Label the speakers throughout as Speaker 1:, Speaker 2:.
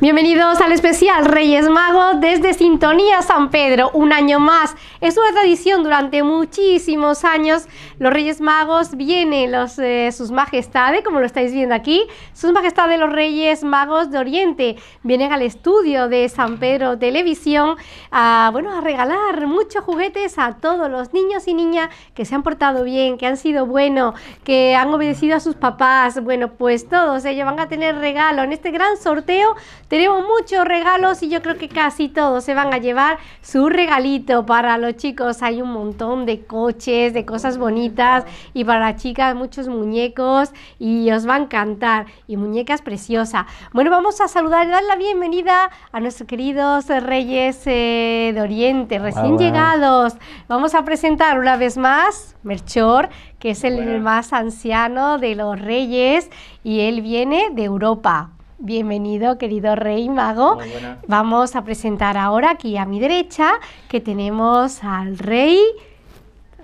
Speaker 1: Bienvenidos al especial Reyes Magos desde Sintonía San Pedro, un año más. Es una tradición durante muchísimos años. Los Reyes Magos vienen, los, eh, sus majestades, como lo estáis viendo aquí, sus majestades los Reyes Magos de Oriente, vienen al estudio de San Pedro Televisión a, bueno, a regalar muchos juguetes a todos los niños y niñas que se han portado bien, que han sido buenos, que han obedecido a sus papás. Bueno, pues todos ellos van a tener regalos en este gran sorteo tenemos muchos regalos y yo creo que casi todos se van a llevar su regalito para los chicos. Hay un montón de coches, de cosas bonitas y para la chicas muchos muñecos y os va a encantar. Y muñecas preciosas. Bueno, vamos a saludar y dar la bienvenida a nuestros queridos reyes eh, de Oriente, recién llegados. Vamos a presentar una vez más Merchor, que es el más anciano de los reyes y él viene de Europa. Bienvenido, querido rey mago. Vamos a presentar ahora aquí a mi derecha que tenemos al rey,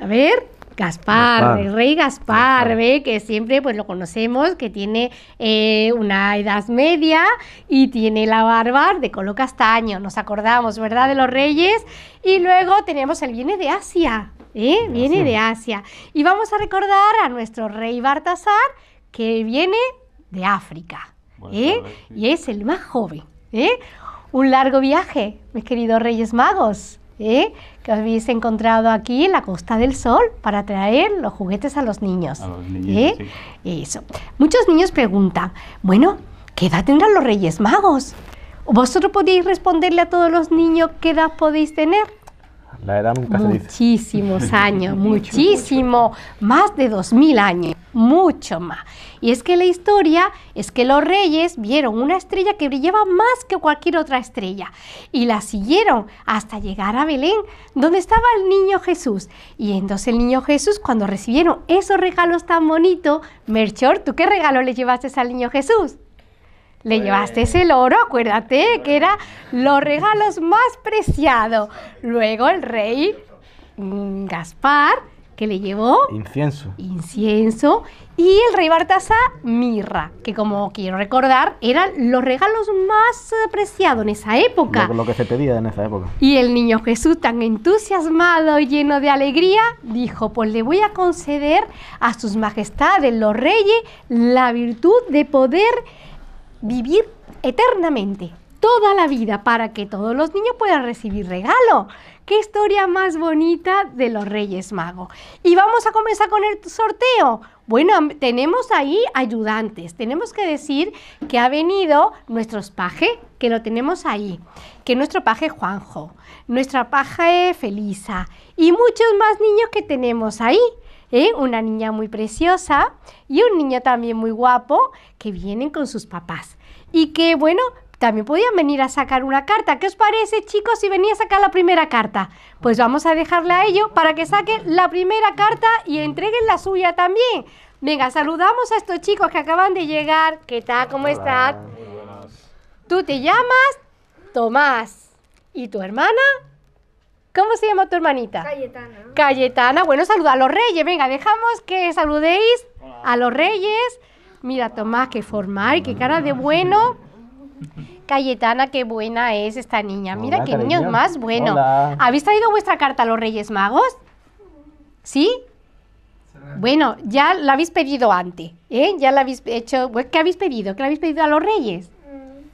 Speaker 1: a ver, Gaspar, el rey Gaspar, que siempre pues lo conocemos, que tiene eh, una edad media y tiene la barba de color castaño, nos acordamos, ¿verdad? De los reyes. Y luego tenemos el viene de Asia, ¿Eh? Viene de Asia. Y vamos a recordar a nuestro rey Bartasar, que viene de África. ¿eh? Y es el más joven. ¿eh? Un largo viaje, mis queridos Reyes Magos. que os habéis encontrado aquí en la Costa del Sol para traer los juguetes a los niños. Eso. Muchos niños preguntan, bueno, ¿qué edad tendrán los Reyes Magos? ¿Vosotros podéis responderle a todos los niños qué edad podéis tener? La edad Muchísimos años, muchísimo, más de 2000 años, mucho más. Y es que la historia es que los reyes vieron una estrella que brillaba más que cualquier otra estrella y la siguieron hasta llegar a Belén, donde estaba el niño Jesús. Y entonces el niño Jesús, cuando recibieron esos regalos tan bonitos, Merchor, ¿tú qué regalo le llevaste al niño Jesús? Le llevaste ese oro, acuérdate que era los regalos más preciados. Luego el rey mm, Gaspar, que le llevó
Speaker 2: incienso.
Speaker 1: Incienso. Y el rey Bartasa mirra, que como quiero recordar, eran los regalos más eh, preciados en esa época.
Speaker 2: lo que se pedía en esa época.
Speaker 1: Y el niño Jesús, tan entusiasmado y lleno de alegría, dijo, pues le voy a conceder a sus majestades los reyes la virtud de poder vivir eternamente, toda la vida, para que todos los niños puedan recibir regalo. Qué historia más bonita de los Reyes Magos. Y vamos a comenzar con el sorteo. Bueno, tenemos ahí ayudantes. Tenemos que decir que ha venido nuestro paje, que lo tenemos ahí, que nuestro paje Juanjo, nuestra paje Felisa y muchos más niños que tenemos ahí una niña muy preciosa y un niño también muy guapo que vienen con sus papás. Y que, bueno, también podían venir a sacar una carta. ¿Qué os parece, chicos, si venía a sacar la primera carta? Pues vamos a dejarle a ellos para que saquen la primera carta y entreguen la suya también. Venga, saludamos a estos chicos que acaban de llegar. ¿Qué tal? ¿Cómo están? Tú te llamas Tomás y tu hermana ¿Cómo se llama tu hermanita? Cayetana. Cayetana. Bueno, saluda a los reyes. Venga, dejamos que saludéis a los reyes. Mira, Tomás, qué formal, qué cara de bueno. Cayetana, qué buena es esta niña. Mira, qué niño más bueno. ¿Habéis traído vuestra carta a los Reyes Magos? ¿Sí? Bueno, ya la habéis pedido antes, ¿eh? Ya la habéis hecho... Pues, ¿Qué habéis pedido? ¿Qué la habéis pedido a los Reyes?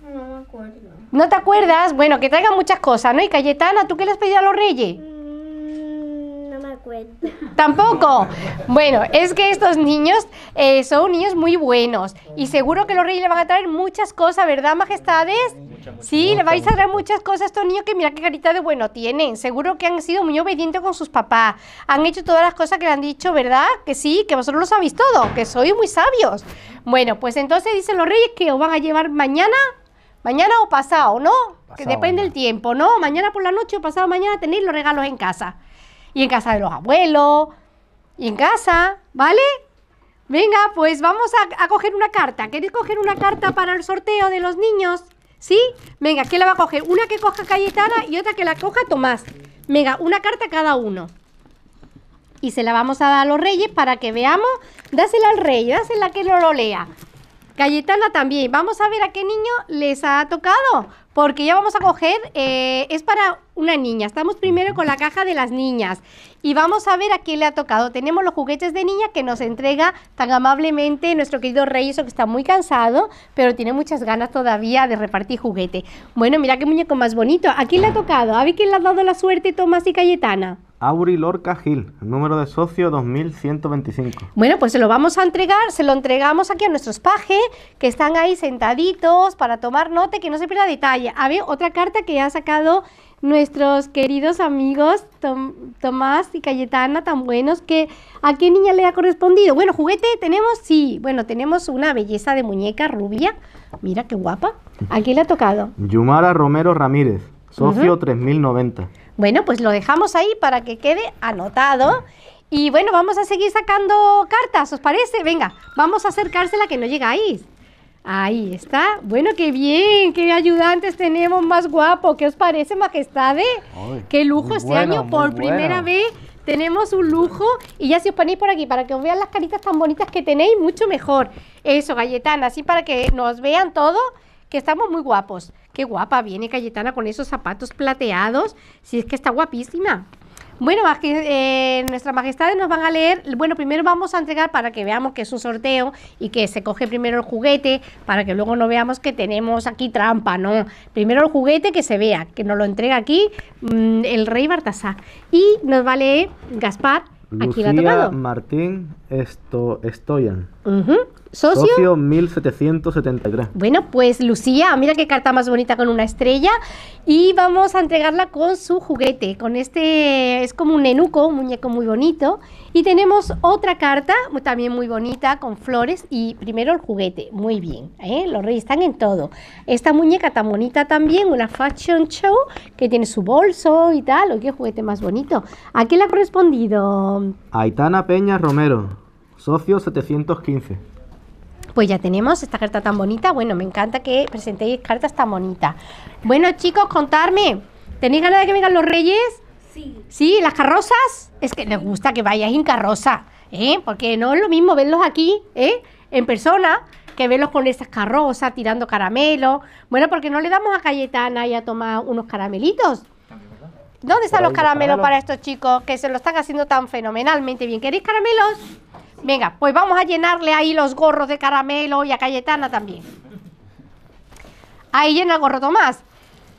Speaker 1: Mm, no me acuerdo. ¿No te acuerdas? Bueno, que traigan muchas cosas, ¿no? Y Cayetana, ¿tú qué le has pedido a los reyes? Mm, no me acuerdo. Tampoco. Bueno, es que estos niños eh, son niños muy buenos y seguro que los reyes le van a traer muchas cosas, ¿verdad, majestades? sí, le vais a traer muchas cosas a estos niños que mira qué carita de bueno tienen. Seguro que han sido muy obedientes con sus papás. Han hecho todas las cosas que le han dicho, ¿verdad? Que sí, que vosotros lo sabéis todo, que sois muy sabios. Bueno, pues entonces dicen los reyes que os van a llevar mañana Mañana o pasado, ¿no? que depende del tiempo, ¿no? Mañana por la noche o pasado mañana tenéis los regalos en casa. Y en casa de los abuelos. Y en casa, ¿vale? Venga, pues vamos a, coger una carta. ¿Queréis coger una carta para el sorteo de los niños? ¿Sí? Venga, que la va a coger? Una que coja Cayetana y otra que la coja Tomás. Venga, una carta cada uno. Y se la vamos a dar a los reyes para que veamos. Dásela al rey, dásela que lo lea. Cayetana también. Vamos a ver a qué niño les ha tocado, porque ya vamos a coger, eh, es para una niña. Estamos primero con la caja de las niñas y vamos a ver a quién le ha tocado. Tenemos los juguetes de niña que nos entrega tan amablemente nuestro querido rey, eso que está muy cansado, pero tiene muchas ganas todavía de repartir juguete. Bueno, mira qué muñeco más bonito. ¿A quién le ha tocado? ¿A ver quién le ha dado la suerte, Tomás y Cayetana?
Speaker 2: Auri Lorca Gil, número de socio 2125.
Speaker 1: Bueno, pues se lo vamos a entregar, se lo entregamos aquí a nuestros pajes que están ahí sentaditos para tomar nota que no se pierda detalle. A ver, otra carta que ha sacado nuestros queridos amigos Tomás y Cayetana, tan buenos que a qué niña le ha correspondido. Bueno, juguete tenemos, sí, bueno, tenemos una belleza de muñeca rubia. Mira qué guapa. ¿A quién le ha tocado?
Speaker 2: Yumara Romero Ramírez, socio 3090.
Speaker 1: Bueno, pues lo dejamos ahí para que quede anotado. Y bueno, vamos a seguir sacando cartas, ¿os parece? Venga, vamos a la que no llegáis. Ahí está. Bueno, qué bien, qué ayudantes tenemos más guapo. ¿Qué os parece, majestades? qué lujo este año. Por primera vez tenemos un lujo. Y ya si os ponéis por aquí para que os vean las caritas tan bonitas que tenéis, mucho mejor. Eso, Galletana, así para que nos vean todo que estamos muy guapos. Qué guapa viene Cayetana con esos zapatos plateados. Si es que está guapísima. Bueno, eh, nuestras majestades nos van a leer. Bueno, primero vamos a entregar para que veamos que es un sorteo y que se coge primero el juguete para que luego no veamos que tenemos aquí trampa, ¿no? Primero el juguete que se vea, que nos lo entrega aquí mm, el rey Bartasá. Y nos va a leer Gaspar. aquí
Speaker 2: Martín esto, Estoyan. Socio. 1770 1773.
Speaker 1: Bueno, pues Lucía, mira qué carta más bonita con una estrella. Y vamos a entregarla con su juguete. Con este es como un enuco un muñeco muy bonito. Y tenemos otra carta también muy bonita con flores. Y primero el juguete. Muy bien. ¿eh? Los reyes están en todo. Esta muñeca tan bonita también, una fashion show que tiene su bolso y tal. qué juguete más bonito. ¿A qué le ha correspondido?
Speaker 2: Aitana Peña Romero, socio 715.
Speaker 1: Pues ya tenemos esta carta tan bonita. Bueno, me encanta que presentéis cartas tan bonitas. Bueno, chicos, contarme. ¿Tenéis ganas de que vengan los reyes? Sí. ¿Sí? ¿Las carrozas? Es que les gusta que vayáis en carroza, ¿eh? Porque no es lo mismo verlos aquí, ¿eh? En persona, que verlos con esas carrozas tirando caramelos. Bueno, porque no le damos a Cayetana y a tomar unos caramelitos. ¿Dónde están los caramelos para estos chicos que se lo están haciendo tan fenomenalmente bien? ¿Queréis caramelos? Venga, pues vamos a llenarle ahí los gorros de caramelo y a Cayetana también. Ahí llena el gorro Tomás.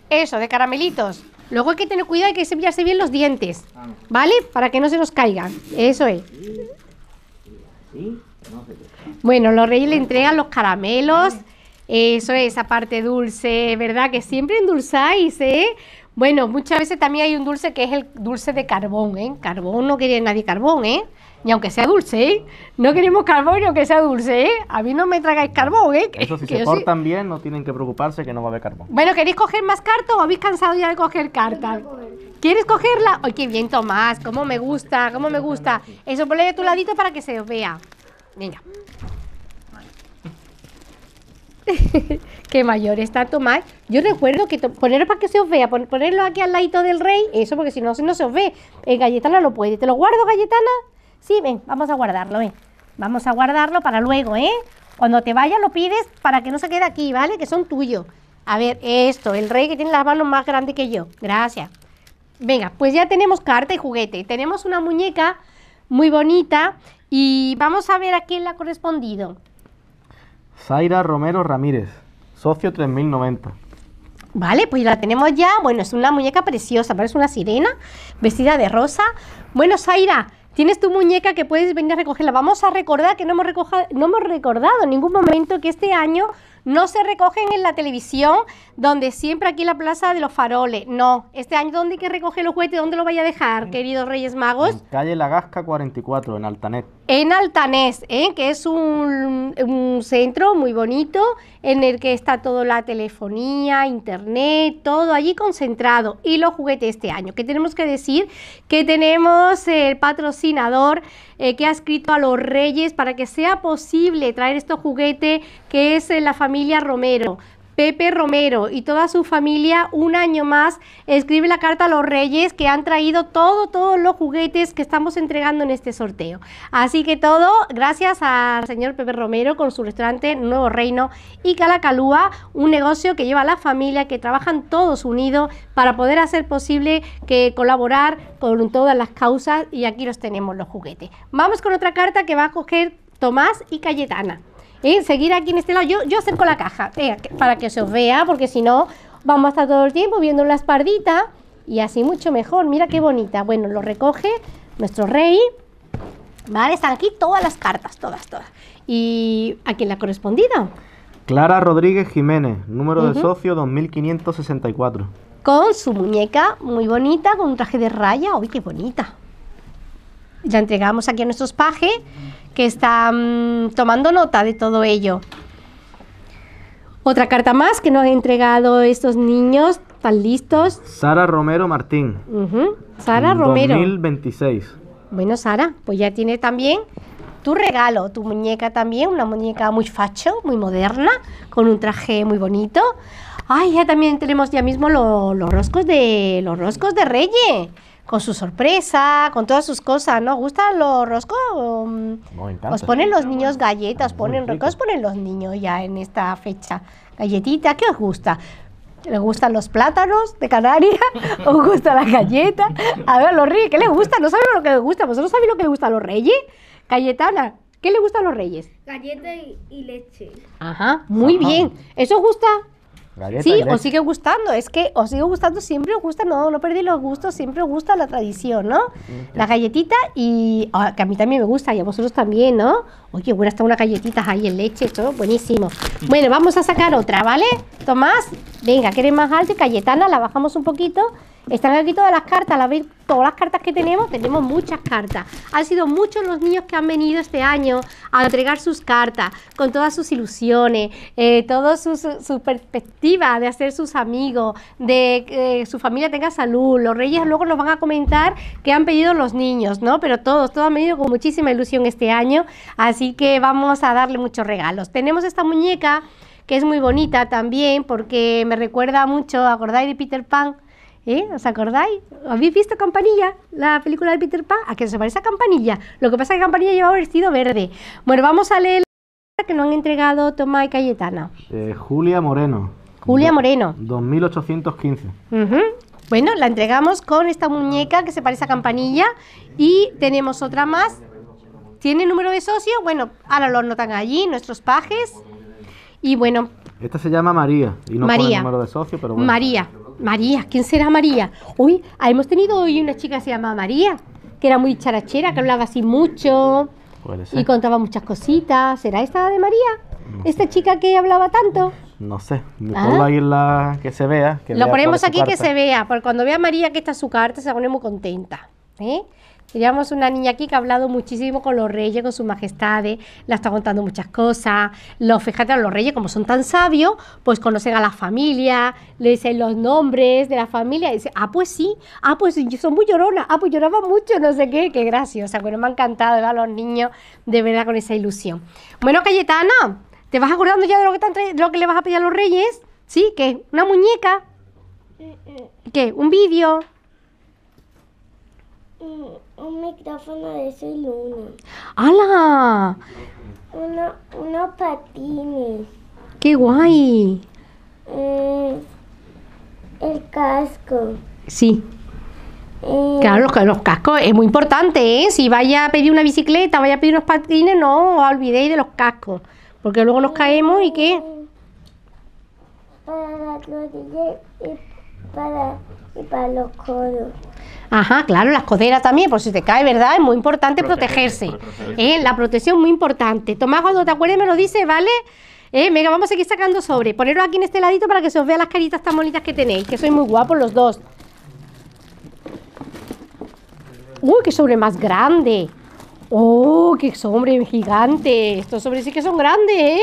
Speaker 1: Eso, de caramelitos. Luego hay que tener cuidado, hay que cepillarse bien los dientes. ¿Vale? Para que no se nos caigan. Eso es. Bueno, los reyes le entregan los caramelos. Eso es, esa parte dulce, ¿verdad? Que siempre endulzáis, ¿eh? Bueno, muchas veces también hay un dulce que es el dulce de carbón, ¿eh? Carbón, no quiere nadie carbón, ¿eh? Y aunque sea dulce, ¿eh? No queremos carbón y aunque sea dulce, ¿eh? A mí no me tragáis carbón, ¿eh? Eso si se cortan
Speaker 2: bien, no tienen que preocuparse que no va a haber carbón.
Speaker 1: Bueno, ¿queréis coger más cartas o habéis cansado ya de coger cartas? ¿Quieres cogerla? ¡Ay, qué bien, Tomás! ¡Cómo me gusta! ¡Cómo me gusta! Eso ponle a tu ladito para que se os vea. Venga. qué mayor está Tomás. Yo recuerdo que ponerlo para que se os vea, ponerlo aquí al ladito del rey, eso porque si no, no se os ve. en eh, Galletana lo puede. ¿Te lo guardo, Galletana? Sí, ven, vamos a guardarlo, ven. Vamos a guardarlo para luego, ¿eh? Cuando te vaya lo pides para que no se quede aquí, ¿vale? Que son tuyos. A ver, esto, el rey que tiene las manos más grandes que yo. Gracias. Venga, pues ya tenemos carta y juguete. Tenemos una muñeca muy bonita y vamos a ver a quién la ha correspondido.
Speaker 2: Zaira Romero Ramírez, socio 3090.
Speaker 1: Vale, pues la tenemos ya. Bueno, es una muñeca preciosa, parece una sirena vestida de rosa. Bueno, Zaira, Tienes tu muñeca que puedes venir a recogerla. Vamos a recordar que no hemos, recogido, no hemos recordado en ningún momento que este año no se recogen en la televisión, donde siempre aquí la Plaza de los Faroles. No, este año, ¿dónde hay que recoger los juguetes? ¿Dónde lo vaya a dejar, mm. queridos Reyes Magos? En
Speaker 2: calle La Gasca 44, en Altanés.
Speaker 1: En Altanés, ¿eh? que es un, un centro muy bonito en el que está toda la telefonía, internet, todo allí concentrado. Y los juguetes este año, que tenemos que decir que tenemos el patrocinador eh, que ha escrito a los reyes para que sea posible traer este juguete que es eh, la familia Romero Pepe Romero y toda su familia un año más escribe la carta a los reyes que han traído todo, todos los juguetes que estamos entregando en este sorteo. Así que todo gracias al señor Pepe Romero con su restaurante Nuevo Reino y Calacalúa, un negocio que lleva a la familia, que trabajan todos unidos para poder hacer posible que colaborar con todas las causas y aquí los tenemos los juguetes. Vamos con otra carta que va a coger Tomás y Cayetana y ¿Eh? seguir aquí en este lado. Yo, acerco la caja eh, para que se os vea, porque si no, vamos a estar todo el tiempo viendo la espardita y así mucho mejor. Mira qué bonita. Bueno, lo recoge nuestro rey. Vale, están aquí todas las cartas, todas, todas. ¿Y a quién la ha correspondido?
Speaker 2: Clara Rodríguez Jiménez, número de socio 2564.
Speaker 1: Con su muñeca muy bonita, con un traje de raya. ¡Uy, qué bonita! Ya entregamos aquí a nuestros pajes que están mm, tomando nota de todo ello. Otra carta más que nos han entregado estos niños tan listos.
Speaker 2: Sara Romero Martín.
Speaker 1: Sara Romero.
Speaker 2: 2026.
Speaker 1: Bueno, Sara, pues ya tiene también tu regalo, tu muñeca también, una muñeca muy facho, muy moderna, con un traje muy bonito. Ay, ya también tenemos ya mismo los roscos de los roscos de Reyes con su sorpresa, con todas sus cosas, ¿no? ¿Gustan los roscos? Mm, os ponen los niños galletas, ah, ponen ricos. ponen los niños ya en esta fecha. Galletita, ¿qué os gusta? le gustan los plátanos de Canarias? ¿Os gusta la galleta? A ver, los reyes, ¿qué les gusta? ¿No saben lo que les gusta? ¿Vosotros sabéis lo que les gusta a los reyes? Cayetana, ¿qué les gusta a los reyes? Galleta y, leche. Ajá, muy bien. ¿Eso os gusta? sí, os sigue gustando, es que os sigue gustando, siempre os gusta, no, no perdí los gustos, siempre os gusta la tradición, ¿no? La galletita y ah, que a mí también me gusta y a vosotros también, ¿no? Oye, qué buena está una galletita ahí en leche, todo buenísimo. Bueno, vamos a sacar otra, ¿vale? Tomás, venga, que eres más alto y Cayetana, la bajamos un poquito están aquí todas las cartas, la veis, todas las cartas que tenemos, tenemos muchas cartas. Han sido muchos los niños que han venido este año a entregar sus cartas, con todas sus ilusiones, eh, sus su, perspectiva de hacer sus amigos, de que eh, su familia tenga salud. Los reyes luego nos van a comentar qué han pedido los niños, ¿no? Pero todos, todos han venido con muchísima ilusión este año, así que vamos a darle muchos regalos. Tenemos esta muñeca que es muy bonita también porque me recuerda mucho, ¿acordáis de Peter Pan? ¿Eh? ¿Os acordáis? ¿Habéis visto Campanilla? La película de Peter Pan. ¿A que se parece a Campanilla? Lo que pasa es que Campanilla lleva vestido verde. Bueno, vamos a leer la que nos han entregado Tomás y Cayetana.
Speaker 2: Eh, Julia Moreno. Julia Moreno. 2815.
Speaker 1: Bueno, la entregamos con esta muñeca que se parece a Campanilla. Y tenemos otra más. ¿Tiene número de socio? Bueno, ahora lo notan allí, nuestros pajes. Y bueno.
Speaker 2: Esta se llama María. Y no María. de socio, pero María.
Speaker 1: María, ¿quién será María? Uy, ah, hemos tenido hoy una chica que se llama María, que era muy charachera, que hablaba así mucho y contaba muchas cositas. ¿Será esta de María? ¿Esta chica que hablaba tanto?
Speaker 2: No sé, ah. ponlo ahí la que se vea. Lo ponemos aquí que se
Speaker 1: vea, porque cuando vea a María que está su carta se pone muy contenta. ¿eh? Teníamos una niña aquí que ha hablado muchísimo con los reyes, con sus majestades, eh, la está contando muchas cosas. Los, fíjate, los reyes, como son tan sabios, pues conocen a la familia, le dicen los nombres de la familia. Y dicen, ah, pues sí, ah, pues son muy llorona, ah, pues lloraba mucho, no sé qué, qué graciosa. Bueno, me ha encantado ver a los niños de verdad con esa ilusión. Bueno, Cayetana, ¿te vas acordando ya de lo que, lo que le vas a pedir a los reyes? ¿Sí? ¿Qué? ¿Una muñeca? Eh. ¿Qué? ¿Un vídeo? un micrófono de celular. ¡Hala! unos patines. ¡Qué guay! Eh, el casco. Sí. Eh, claro, los, cascos es muy importante, ¿eh? Si vaya a pedir una bicicleta, vaya a pedir unos patines, no os olvidéis de los cascos, porque luego nos eh, caemos y qué
Speaker 2: para, y para los codos.
Speaker 1: Ajá, claro, las coderas también, por si te cae, ¿verdad? Es muy importante protegerse. Eh, la protección es muy importante. Tomás, cuando te acuerdes me lo dice, ¿vale? Eh, venga, vamos a seguir sacando sobre. Poneros aquí en este ladito para que se os vea las caritas tan bonitas que tenéis, que sois muy guapos los dos. ¡Uy, qué sobre más grande! ¡Oh, qué sobre gigante! Estos sobres sí que son grandes, ¿eh?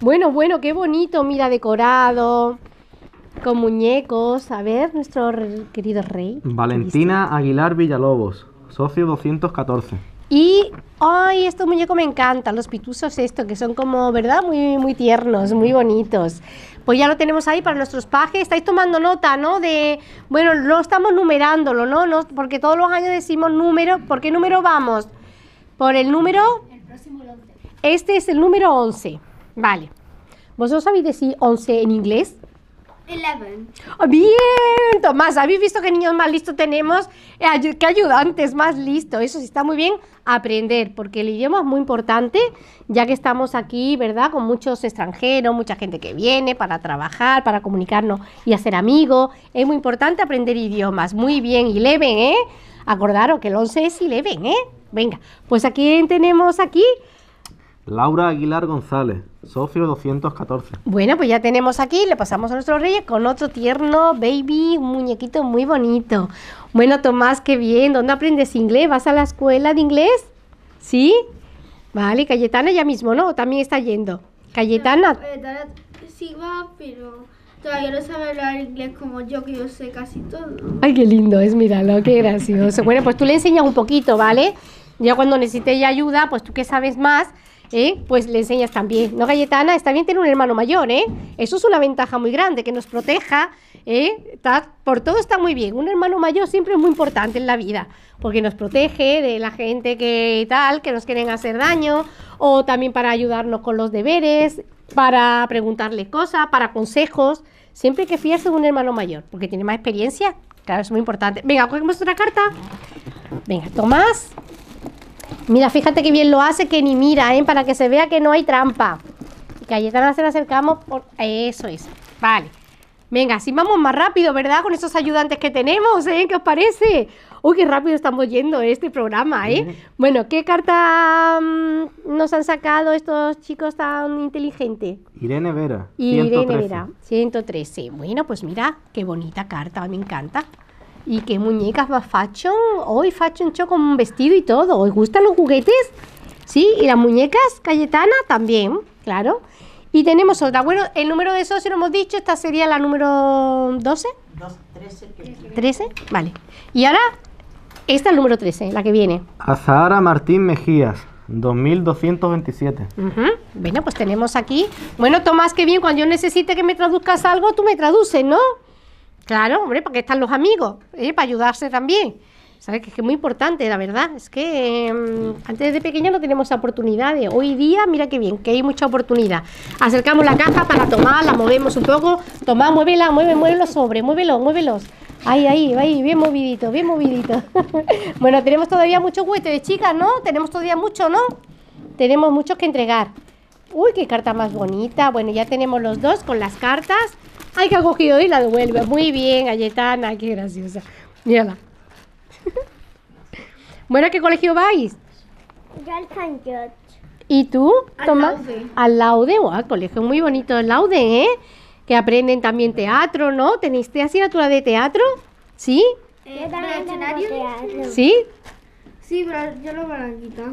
Speaker 1: Bueno, bueno, qué bonito, mira, decorado con muñecos. A ver, nuestro querido rey.
Speaker 2: Valentina Aguilar Villalobos, socio 214.
Speaker 1: Y, ay, estos muñecos me encantan, los pituzos estos, que son como, ¿verdad? Muy, muy tiernos, muy bonitos. Pues ya lo tenemos ahí para nuestros pajes. Estáis tomando nota, ¿no? De, bueno, no estamos numerándolo, ¿no? no porque todos los años decimos número. ¿Por qué número vamos? Por el número... El próximo 11. Este es el número 11. Vale. ¿Vosotros sabéis decir 11 en inglés? 11. bien, Tomás. ¿Habéis visto qué niños más listos tenemos? Eh, ¿Qué ayudantes más listos? Eso sí está muy bien aprender, porque el idioma es muy importante, ya que estamos aquí, ¿verdad? Con muchos extranjeros, mucha gente que viene para trabajar, para comunicarnos y hacer amigos. Es muy importante aprender idiomas. Muy bien, Eleven, ¿eh? Acordaros que el 11 es Eleven, ¿eh? Venga, pues aquí tenemos aquí
Speaker 2: Laura Aguilar González, socio 214.
Speaker 1: Bueno, pues ya tenemos aquí, le pasamos a nuestro rey con otro tierno baby, un muñequito muy bonito. Bueno, Tomás, qué bien, ¿dónde aprendes inglés? ¿Vas a la escuela de inglés? ¿Sí? Vale, Cayetana ya mismo, ¿no? también está yendo? Cayetana. Cayetana sí va, pero todavía no sabe hablar inglés como yo, que yo sé casi todo. Ay, qué lindo es, míralo, qué gracioso. bueno, pues tú le enseñas un poquito, ¿vale? Ya cuando necesite ayuda, pues tú qué sabes más, ¿eh? pues le enseñas también. ¿No, galletana Está bien tener un hermano mayor, ¿eh? Eso es una ventaja muy grande, que nos proteja, ¿eh? por todo está muy bien. Un hermano mayor siempre es muy importante en la vida, porque nos protege de la gente que tal, que nos quieren hacer daño, o también para ayudarnos con los deberes, para preguntarle cosas, para consejos. Siempre que fiarse de un hermano mayor, porque tiene más experiencia. Claro, es muy importante. Venga, cogemos otra carta. Venga, Tomás. Mira, fíjate que bien lo hace, que ni mira, ¿eh? Para que se vea que no hay trampa. Cayetana se la acercamos por... Eso es. Vale. Venga, así vamos más rápido, ¿verdad? Con esos ayudantes que tenemos, ¿eh? ¿Qué os parece? Uy, qué rápido estamos yendo ¿eh? este programa, ¿eh? Bueno, ¿qué carta mm, nos han sacado estos chicos tan inteligentes?
Speaker 2: Irene Vera. Irene Vera,
Speaker 1: 113. Bueno, pues mira, qué bonita carta, me encanta. ¿Y qué muñecas va Fashion? Hoy Fashion Show con un vestido y todo. ¿Os gustan los juguetes? Sí, y las muñecas Cayetana también, claro. Y tenemos otra. Bueno, el número de socios lo hemos dicho, esta sería la número 12. 13, vale. Y ahora, esta es el número 13, la que viene.
Speaker 2: Azahara Martín Mejías. 2227.
Speaker 1: Bueno, pues tenemos aquí. Bueno, Tomás, qué bien. Cuando yo necesite que me traduzcas algo, tú me traduces, ¿no? Claro, hombre, porque están los amigos, ¿eh? para ayudarse también. ¿Sabes? Que es, muy importante, la verdad. Es que em, antes de pequeño no tenemos oportunidades. Hoy día, mira qué bien, que hay mucha oportunidad. Acercamos la caja para tomarla movemos un poco. Toma, muévela, mueve, mueve sobre, sobres, muévelos, muévelos. Ahí, ahí, ahí, bien movidito, bien movidito. bueno, tenemos todavía muchos huete de chicas, ¿no? Tenemos todavía mucho, ¿no? Tenemos muchos que entregar. Uy, qué carta más bonita. Bueno, ya tenemos los dos con las cartas. Ay, que ha cogido y la devuelve. Muy bien, Ayetana! qué graciosa. Mírala. bueno, ¿a qué colegio vais? al San ¿Y tú? Toma, al Laude. Al colegio muy bonito el Laude, ¿eh? Que aprenden también teatro, ¿no? ¿Tenéis asignatura de teatro? ¿Sí? ¿Sí? Sí, pero yo lo voy a quitar.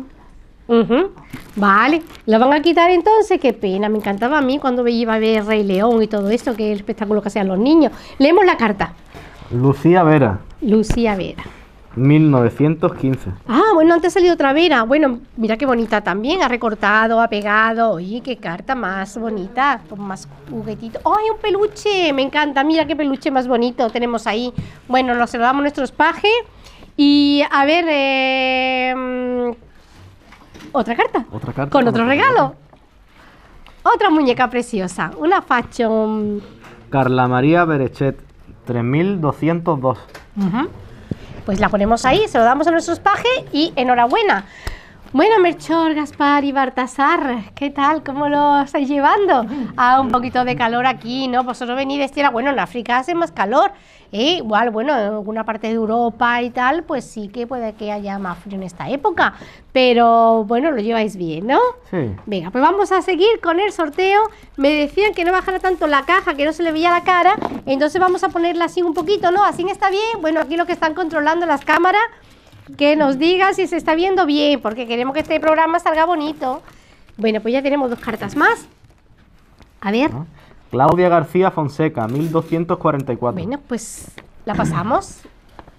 Speaker 1: Vale, la van a quitar entonces, qué pena, me encantaba a mí cuando veía a ver Rey León y todo esto, que el espectáculo que hacían los niños. Leemos la carta.
Speaker 2: Lucía Vera.
Speaker 1: Lucía Vera.
Speaker 2: 1915.
Speaker 1: Ah, bueno, antes salido otra Vera. Bueno, mira qué bonita también, ha recortado, ha pegado. Oye, qué carta más bonita, con más juguetito. ¡Ay, un peluche! Me encanta, mira qué peluche más bonito tenemos ahí. Bueno, nos saludamos nuestros pajes. Y a ver, eh, otra carta.
Speaker 2: Otra carta. Con, otro regalo.
Speaker 1: Otra muñeca preciosa, una fashion.
Speaker 2: Carla María Berechet, 3202.
Speaker 1: Pues la ponemos ahí, se lo damos a nuestros pajes y enhorabuena. Bueno, Melchor, Gaspar y Bartasar, ¿qué tal? ¿Cómo lo estáis llevando? Ah, un poquito de calor aquí, ¿no? Vosotros venís de tierra, bueno, en África hace más calor, eh, igual, bueno, en alguna parte de Europa y tal, pues sí que puede que haya más frío en esta época, pero bueno, lo lleváis bien, ¿no? Sí. Venga, pues vamos a seguir con el sorteo. Me decían que no bajara tanto la caja, que no se le veía la cara, entonces vamos a ponerla así un poquito, ¿no? Así está bien, bueno, aquí lo que están controlando las cámaras que nos diga si se está viendo bien, porque queremos que este programa salga bonito. Bueno, pues ya tenemos dos cartas más. A ver.
Speaker 2: Claudia García Fonseca, 1244. Bueno,
Speaker 1: pues la pasamos.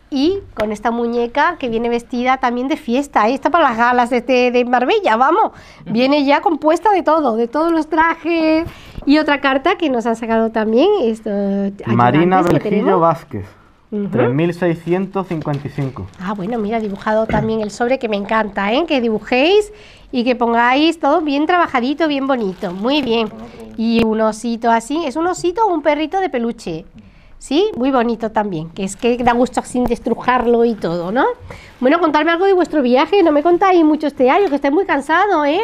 Speaker 1: Y con esta muñeca que viene vestida también de fiesta. ahí Está para las galas de, de, Marbella, vamos. Viene ya compuesta de todo, de todos los trajes. Y otra carta que nos han sacado también. Es, Marina Vergillo
Speaker 2: Vázquez. 3655.
Speaker 1: Ah, bueno, mira, dibujado también el sobre que me encanta, ¿eh? Que dibujéis y que pongáis todo bien trabajadito, bien bonito. Muy bien. Y un osito así, ¿es un osito o un perrito de peluche? ¿sí? Muy bonito también, que es que da gusto sin destrujarlo y todo, ¿no? Bueno, contarme algo de vuestro viaje, no me contáis mucho este año, que estáis muy cansado, ¿eh?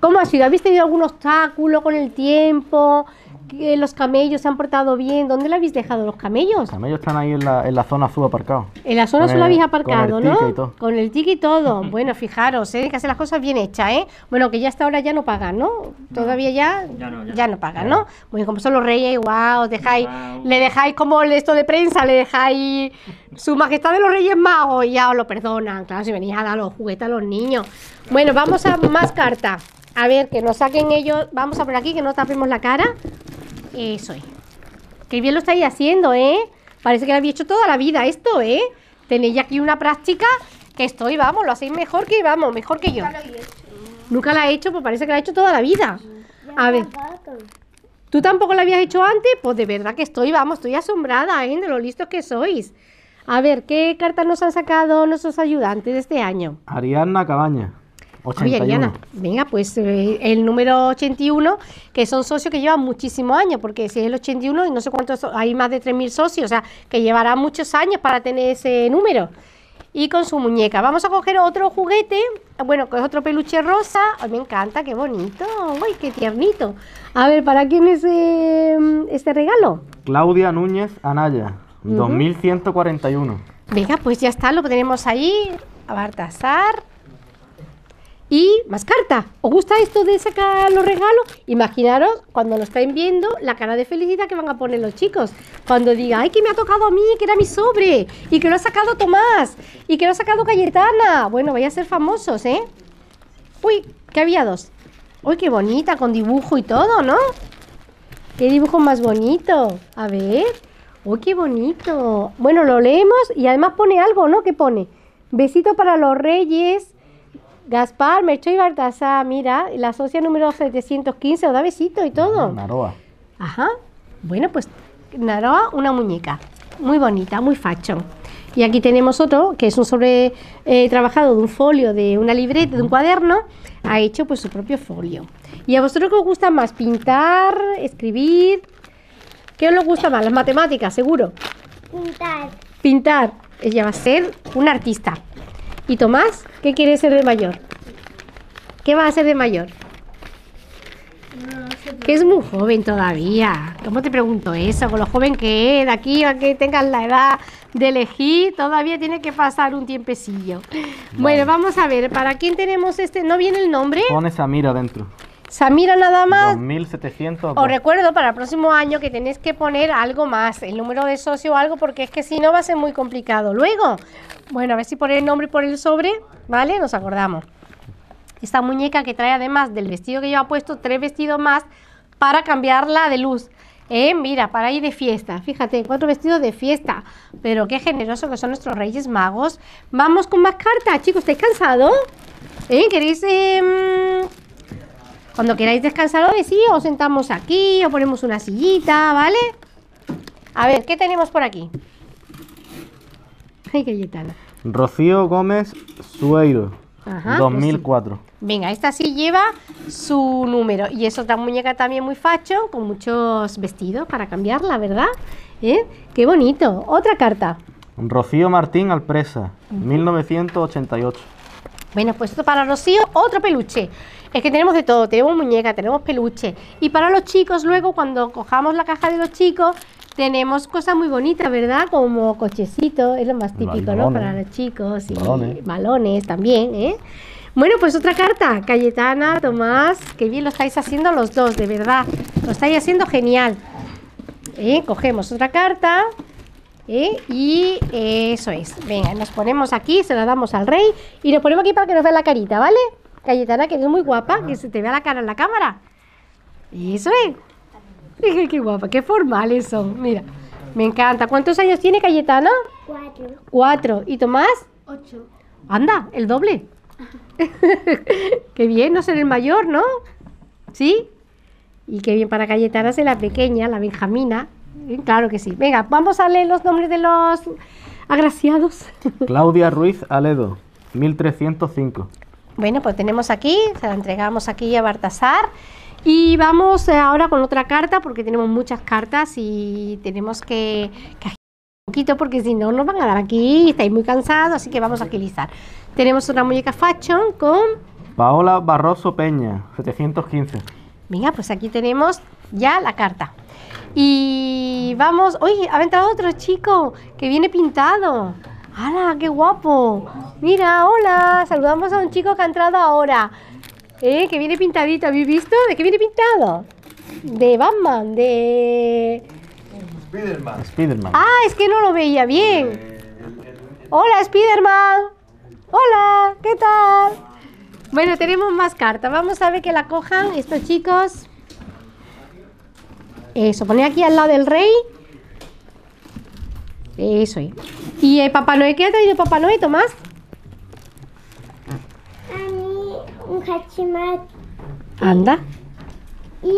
Speaker 1: ¿Cómo ha sido? ¿Habéis tenido algún obstáculo con el tiempo? los camellos se han portado bien. ¿Dónde le habéis dejado los camellos? Los
Speaker 2: camellos están ahí en la, zona azul aparcado
Speaker 1: En la zona azul habéis aparcado, con el ¿no? Con el tique y todo. bueno, fijaros, ¿eh? que hacer las cosas bien hechas, ¿eh? Bueno, que ya hasta ahora ya no pagan, ¿no? Todavía ya, ya, no, pagan, ¿no? Muy como son los reyes, guau, dejáis, le dejáis como esto de prensa, le dejáis su majestad de los reyes magos ya os lo perdonan. Claro, si venís a dar los juguetes a los niños. Bueno, vamos a más cartas. A ver, que nos saquen ellos. Vamos a por aquí, que no tapemos la cara. Eso Qué bien lo estáis haciendo, ¿eh? Parece que lo habéis hecho toda la vida esto, ¿eh? Tenéis aquí una práctica que estoy, vamos, lo hacéis mejor que vamos, mejor que yo. Nunca, lo he hecho. Nunca la he hecho, pues parece que la he hecho toda la vida. A ver. ¿Tú tampoco la habías hecho antes? Pues de verdad que estoy, vamos, estoy asombrada, ¿eh? De lo listos que sois. A ver, ¿qué cartas nos han sacado nuestros ayudantes de este año?
Speaker 2: Ariadna Cabaña. Oye,
Speaker 1: venga, pues eh, el número 81, que son socios que llevan muchísimos años, porque si es el 81 y no sé cuántos, hay más de 3.000 socios, o sea, que llevará muchos años para tener ese número. Y con su muñeca. Vamos a coger otro juguete, bueno, que es otro peluche rosa. me encanta, qué bonito, uy, qué tiernito. A ver, ¿para quién es em,
Speaker 2: este regalo? Claudia Núñez Anaya, 2141.
Speaker 1: Venga, pues ya está, lo tenemos ahí. A Bartasar y más carta. ¿Os gusta esto de sacar los regalos? Imaginaros cuando lo estáis viendo la cara de felicidad que van a poner los chicos. Cuando diga, ay, que me ha tocado a mí, que era mi sobre, y que lo ha sacado Tomás, y que lo ha sacado Cayetana. Bueno, vaya a ser famosos, ¿eh? Uy, que había dos. Uy, qué bonita, con dibujo y todo, ¿no? Qué dibujo más bonito. A ver. Uy, qué bonito. Bueno, lo leemos y además pone algo, ¿no? ¿Qué pone? Besito para los reyes Gaspar, Mercho y bartaza mira, la socia número 715, da besito y todo. Naroa. Ajá. Bueno, pues Naroa, una muñeca. Muy bonita, muy facho. Y aquí tenemos otro, que es un sobre eh, trabajado de un folio, de una libreta, de un cuaderno, ha hecho pues su propio folio. ¿Y a vosotros qué os gusta más? ¿Pintar? ¿Escribir? ¿Qué os gusta más? Las matemáticas, seguro. Pintar. Pintar. Ella va a ser una artista. ¿Y Tomás? ¿Qué quiere ser de mayor? ¿Qué va a ser de mayor? Que es muy joven todavía. ¿Cómo te pregunto eso? Con lo joven que es, de aquí a que tengas la edad de elegir, todavía tiene que pasar un tiempecillo. Bueno, vamos a ver, ¿para quién tenemos este? ¿No viene el nombre? Pone
Speaker 2: Samira dentro.
Speaker 1: Samira nada más.
Speaker 2: 2700. Os
Speaker 1: recuerdo para el próximo año que tenés que poner algo más, el número de socio o algo, porque es que si no va a ser muy complicado. Luego, bueno, a ver si por el nombre y por el sobre, ¿vale? Nos acordamos. Esta muñeca que trae además del vestido que yo lleva puesto, tres vestidos más para cambiarla de luz. Eh, mira, para ir de fiesta. Fíjate, cuatro vestidos de fiesta. Pero qué generoso que son nuestros Reyes Magos. Vamos con más cartas, chicos. ¿Estáis cansados? ¿Eh? ¿Queréis... Em, cuando queráis descansar o decís, os sentamos aquí, o ponemos una sillita, ¿vale? A ver, ¿qué tenemos por aquí?
Speaker 2: Rocío Gómez Sueiro,
Speaker 1: 2004. Venga, esta sí lleva su número. Y es otra muñeca también muy facho, con muchos vestidos para cambiar, la verdad. ¿Eh? Qué bonito. Otra carta.
Speaker 2: Rocío Martín Alpresa, 1988.
Speaker 1: Bueno, pues esto para Rocío, otro peluche. Es que tenemos de todo, tenemos muñeca, tenemos peluche. Y para los chicos, luego cuando cojamos la caja de los chicos, tenemos cosas muy bonitas, ¿verdad? Como cochecito, es lo más típico, ¿no? Para los chicos. Y balones. también, ¿eh? Bueno, pues otra carta. Cayetana, Tomás, qué bien lo estáis haciendo los dos, de verdad. Lo estáis haciendo genial. ¿Eh? Cogemos otra carta. ¿Eh? Y eso es. Venga, nos ponemos aquí, se la damos al rey y nos ponemos aquí para que nos vea la carita, ¿vale? Cayetana, que es muy guapa, que se te vea la cara en la cámara. Eso es qué guapa, qué formales son. Mira, me encanta. ¿Cuántos años tiene Cayetana? Cuatro. Cuatro. ¿Y Tomás? Ocho. Anda, el doble. qué bien, no ser el mayor, ¿no? ¿Sí? Y qué bien para Cayetana ser la pequeña, la Benjamina. Eh, claro que sí. Venga, vamos a leer los nombres de los agraciados.
Speaker 2: Claudia Ruiz Aledo, 1305.
Speaker 1: Bueno, pues tenemos aquí, se la entregamos aquí a Bartasar. Y vamos eh, ahora con otra carta, porque tenemos muchas cartas y tenemos que, agilizar un poquito, porque si no nos van a dar aquí, estáis muy cansados, así que vamos a agilizar. Tenemos una muñeca fashion con...
Speaker 2: Paola Barroso Peña, 715.
Speaker 1: Venga, pues aquí tenemos ya la carta. Y vamos... ¡Uy! Ha entrado otro chico que viene pintado. ¡Hala! ¡Qué guapo! Mira, hola. Saludamos a un chico que ha entrado ahora. ¿Eh? Que viene pintadito, ¿habéis visto? ¿De qué viene pintado? De Batman, de... Spiderman. Ah, es que no lo veía bien. Hola, Spiderman. Hola, ¿qué tal? Bueno, tenemos más cartas. Vamos a ver que la cojan estos chicos. Eso, pone aquí al lado del rey. Eso ¿Y el Papá Noel qué ha traído Papá Noel, Tomás? Anda. Y,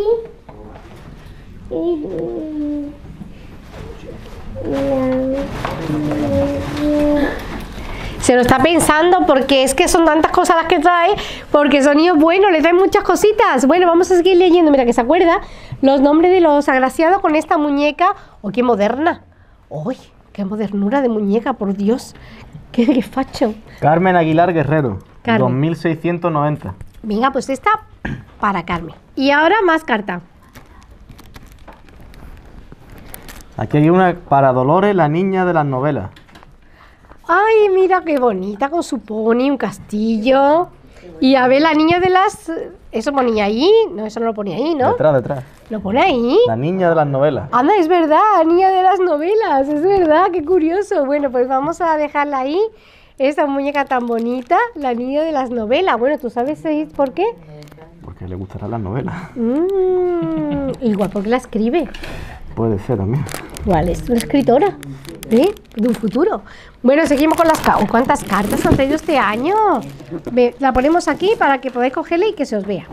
Speaker 1: se lo está pensando porque es que son tantas cosas las que trae, porque sonido bueno, le trae muchas cositas. Bueno, vamos a seguir leyendo, mira que se acuerda los nombres de los agraciados con esta muñeca. ¡Oh, qué moderna! ¡Uy, qué modernura de muñeca, por Dios!
Speaker 2: ¡Qué, qué facho! Carmen Aguilar Guerrero. 2690.
Speaker 1: Venga, pues esta para Carmen. Y ahora más carta.
Speaker 2: Aquí hay una para Dolores, la niña de las novelas.
Speaker 1: Ay, mira qué bonita, con su pony, un castillo. Y a ver, la niña de las... Eso ponía ahí, no, eso no lo ponía ahí, ¿no? Detrás, detrás. ¿Lo pone ahí? La
Speaker 2: niña de las novelas.
Speaker 1: Anda, es verdad, la niña de las novelas, es verdad, qué curioso. Bueno, pues vamos a dejarla ahí esa muñeca tan bonita, la niña de las novelas. Bueno, ¿tú sabes por qué?
Speaker 2: Porque le gustarán las novelas.
Speaker 1: Mm, igual porque la escribe.
Speaker 2: Puede ser también.
Speaker 1: Igual es una escritora. ¿eh? De un futuro. Bueno, seguimos con las cartas. ¿Cuántas cartas han traído este año? la ponemos aquí para que podáis cogerla y que se os vea.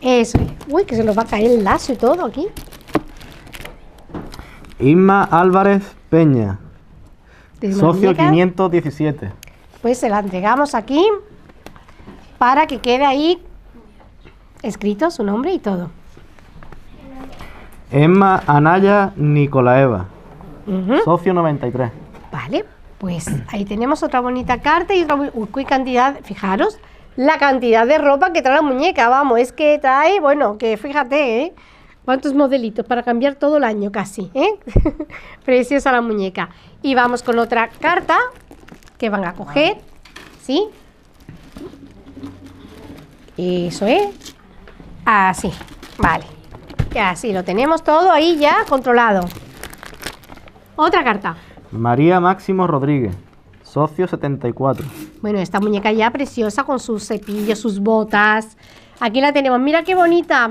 Speaker 1: Eso Uy, que se nos va a caer el lazo y todo aquí.
Speaker 2: Inma Álvarez Peña. Socio 517.
Speaker 1: Pues se la entregamos aquí para que quede ahí escrito su nombre y todo.
Speaker 2: Emma Anaya Nicolaeva, socio 93.
Speaker 1: Vale, pues ahí tenemos otra bonita carta y otra cantidad, fijaros, la cantidad de ropa que trae la muñeca, vamos, es que trae, bueno, que fíjate, ¿eh? Cuántos modelitos para cambiar todo el año casi, ¿eh? Preciosa la muñeca. Y vamos con otra carta que van a coger. ¿Sí? Eso es. Así. Vale. Y Así lo tenemos todo ahí ya controlado. Otra carta.
Speaker 2: María Máximo Rodríguez, socio 74.
Speaker 1: Bueno, esta muñeca ya preciosa con sus cepillos, sus botas. Aquí la tenemos. Mira qué bonita.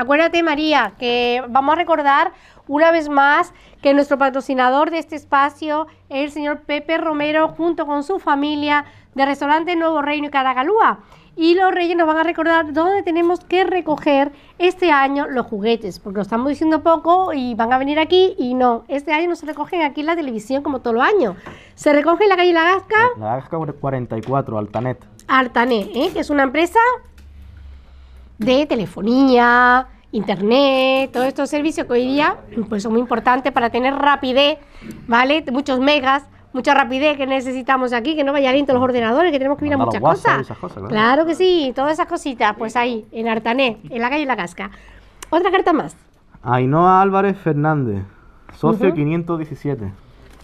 Speaker 1: Acuérdate, María, que vamos a recordar una vez más que nuestro patrocinador de este espacio es el señor Pepe Romero junto con su familia de Restaurante Nuevo Reino y Caragalúa. Y los reyes nos van a recordar dónde tenemos que recoger este año los juguetes, porque lo estamos diciendo poco y van a venir aquí y no, este año no se recogen aquí en la televisión como todo el año. Se recoge en la calle La Gasca.
Speaker 2: La Gasca 44, Altanet.
Speaker 1: Altanet, ¿eh? que es una empresa de telefonía, internet, todos estos servicios que hoy día pues, son muy importantes para tener rapidez, ¿vale? Muchos megas, mucha rapidez que necesitamos aquí, que no vaya lento los ordenadores, que tenemos que ir a muchas cosas. claro. que sí, todas esas cositas, pues ahí, en Artané, en la calle La Casca. Otra carta más.
Speaker 2: Ainhoa Álvarez Fernández, socio 517.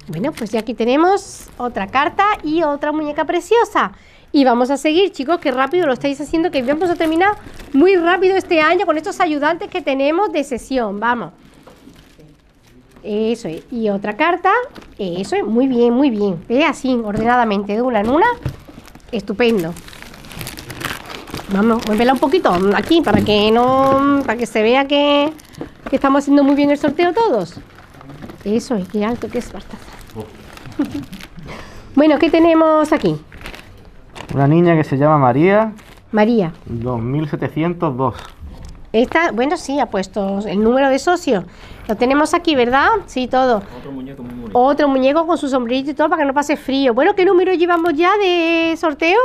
Speaker 1: Bueno, pues ya aquí tenemos otra carta y otra muñeca preciosa. Y vamos a seguir, chicos, que rápido lo estáis haciendo, que vamos a terminar muy rápido este año con estos ayudantes que tenemos de sesión. Vamos. Eso es. Y otra carta. Eso es. Muy bien, muy bien. Ve así, ordenadamente, de una en una. Estupendo. Vamos, vuélvela un poquito aquí para que no. para que se vea que, estamos haciendo muy bien el sorteo todos. Eso es, qué alto que es, bueno, ¿qué tenemos aquí?
Speaker 2: Una niña que se llama María. María. 2702.
Speaker 1: Esta, bueno, sí, ha puesto el número de socio. Lo tenemos aquí, ¿verdad? Sí, todo. Otro muñeco con su sombrillo y todo para que no pase frío. Bueno, ¿qué número llevamos ya de sorteo?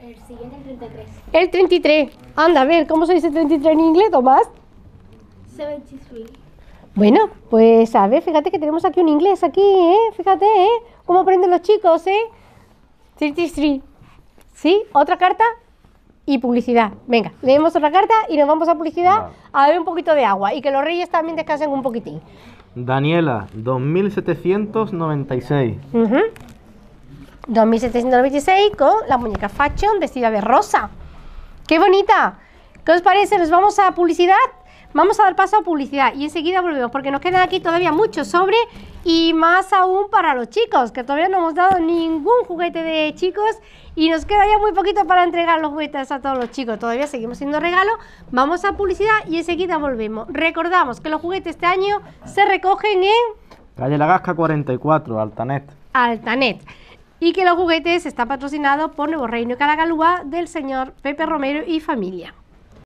Speaker 1: El siguiente, el 33. El 33. Anda, a ver, ¿cómo se dice 33 en inglés, Tomás? 73. Bueno, pues a ver, fíjate que tenemos aquí un inglés, aquí, ¿eh? Fíjate, ¿eh? ¿Cómo aprenden los chicos, eh? 33. ¿Sí? ¿Otra carta? Y publicidad. Venga, leemos otra carta y nos vamos a publicidad a ver un poquito de agua y que los reyes también descansen un poquitín.
Speaker 2: Daniela, 2796.
Speaker 1: 2796 con la muñeca Fashion vestida de rosa. ¡Qué bonita! ¿Qué os parece? ¿Nos vamos a publicidad? Vamos a dar paso a publicidad y enseguida volvemos porque nos quedan aquí todavía muchos sobre y más aún para los chicos, que todavía no hemos dado ningún juguete de chicos y nos queda ya muy poquito para entregar los juguetes a todos los chicos. Todavía seguimos siendo regalo. Vamos a publicidad y enseguida volvemos. Recordamos que los juguetes este año se recogen en...
Speaker 2: Calle Lagasca 44, Altanet.
Speaker 1: Altanet y que los juguetes están patrocinados por Nuevo Reino Caragalúa del señor Pepe Romero y familia.